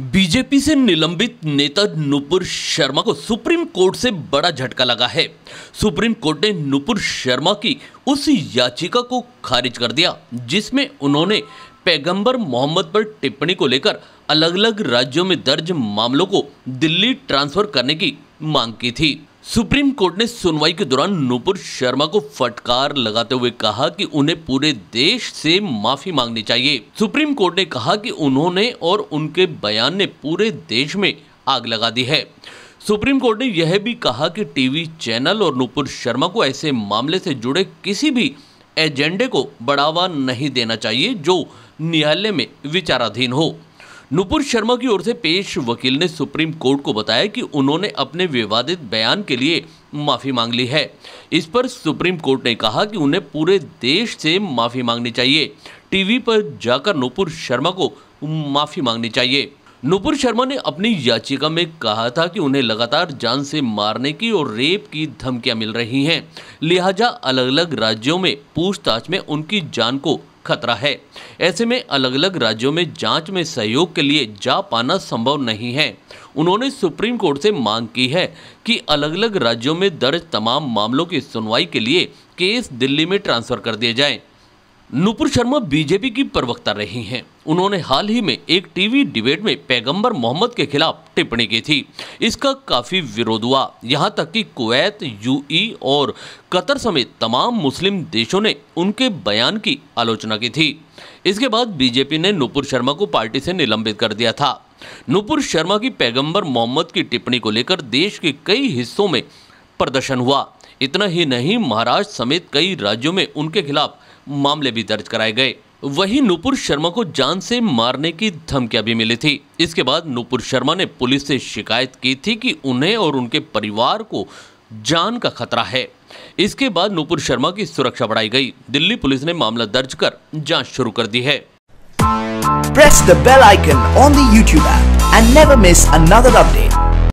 BJP से निलंबित नेता नुपुर शर्मा को सुप्रीम कोर्ट से बड़ा झटका लगा है सुप्रीम कोर्ट ने नुपुर शर्मा की उस याचिका को खारिज कर दिया जिसमें उन्होंने पैगंबर मोहम्मद पर टिप्पणी को लेकर अलग अलग राज्यों में दर्ज मामलों को दिल्ली ट्रांसफर करने की मांग की थी सुप्रीम कोर्ट ने सुनवाई के दौरान नूपुर शर्मा को फटकार लगाते हुए कहा कि उन्हें पूरे देश से माफी मांगनी चाहिए सुप्रीम कोर्ट ने कहा कि उन्होंने और उनके बयान ने पूरे देश में आग लगा दी है सुप्रीम कोर्ट ने यह भी कहा कि टीवी चैनल और नूपुर शर्मा को ऐसे मामले से जुड़े किसी भी एजेंडे को बढ़ावा नहीं देना चाहिए जो न्यायालय में विचाराधीन हो नुपुर शर्मा की ओर से पेश वकील ने सुप्रीम कोर्ट को बताया कि उन्होंने अपने विवादित बयान के लिए माफ़ी मांग ली है इस पर सुप्रीम कोर्ट ने कहा कि उन्हें पूरे देश से माफ़ी मांगनी चाहिए टीवी पर जाकर नुपुर शर्मा को माफ़ी मांगनी चाहिए नुपुर शर्मा ने अपनी याचिका में कहा था कि उन्हें लगातार जान से मारने की और रेप की धमकियां मिल रही हैं लिहाजा अलग अलग राज्यों में पूछताछ में उनकी जान को खतरा है ऐसे में अलग अलग राज्यों में जांच में सहयोग के लिए जा पाना संभव नहीं है उन्होंने सुप्रीम कोर्ट से मांग की है कि अलग अलग राज्यों में दर्ज तमाम मामलों की सुनवाई के लिए केस दिल्ली में ट्रांसफर कर दिए जाएं नुपुर शर्मा बीजेपी की प्रवक्ता रही हैं उन्होंने हाल ही में एक टीवी डिबेट में पैगंबर मोहम्मद के खिलाफ टिप्पणी की थी इसका काफ़ी विरोध हुआ यहाँ तक कि कुवैत यूई और कतर समेत तमाम मुस्लिम देशों ने उनके बयान की आलोचना की थी इसके बाद बीजेपी ने नुपुर शर्मा को पार्टी से निलंबित कर दिया था नूपुर शर्मा की पैगंबर मोहम्मद की टिप्पणी को लेकर देश के कई हिस्सों में प्रदर्शन हुआ इतना ही नहीं महाराष्ट्र समेत कई राज्यों में उनके खिलाफ मामले भी दर्ज कराए गए वहीं नूपुर शर्मा को जान से मारने की धमकियां भी मिली थी इसके बाद नूपुर शर्मा ने पुलिस से शिकायत की थी कि उन्हें और उनके परिवार को जान का खतरा है इसके बाद नूपुर शर्मा की सुरक्षा बढ़ाई गई दिल्ली पुलिस ने मामला दर्ज कर जांच शुरू कर दी है press the bell icon on and never miss another update